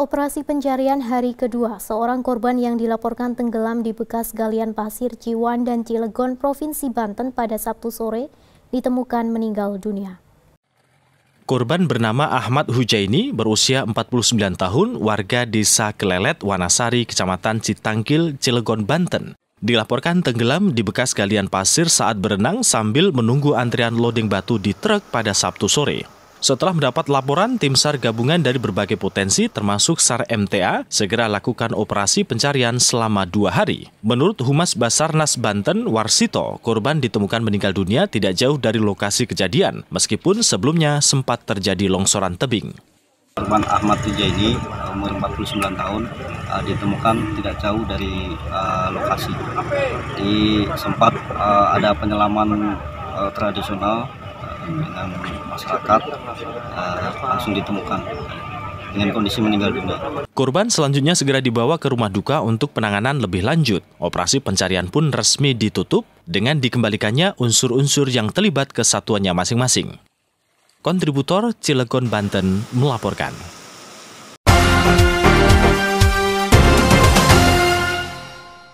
operasi pencarian hari kedua, seorang korban yang dilaporkan tenggelam di bekas galian pasir Ciwan dan Cilegon, Provinsi Banten pada Sabtu sore, ditemukan meninggal dunia. Korban bernama Ahmad Hujaini berusia 49 tahun, warga desa Kelelet, Wanasari, Kecamatan Citangkil, Cilegon, Banten. Dilaporkan tenggelam di bekas galian pasir saat berenang sambil menunggu antrian loading batu di truk pada Sabtu sore. Setelah mendapat laporan, tim SAR gabungan dari berbagai potensi termasuk SAR MTA segera lakukan operasi pencarian selama dua hari. Menurut Humas Basarnas Banten, Warsito, korban ditemukan meninggal dunia tidak jauh dari lokasi kejadian, meskipun sebelumnya sempat terjadi longsoran tebing. Korban Ahmad ini eh, umur 49 tahun, eh, ditemukan tidak jauh dari uh, lokasi. Di sempat uh, ada penyelaman uh, tradisional dengan masyarakat uh, langsung ditemukan dengan kondisi meninggal dunia. Korban selanjutnya segera dibawa ke rumah duka untuk penanganan lebih lanjut. Operasi pencarian pun resmi ditutup dengan dikembalikannya unsur-unsur yang terlibat kesatuannya masing-masing. Kontributor Cilegon Banten melaporkan.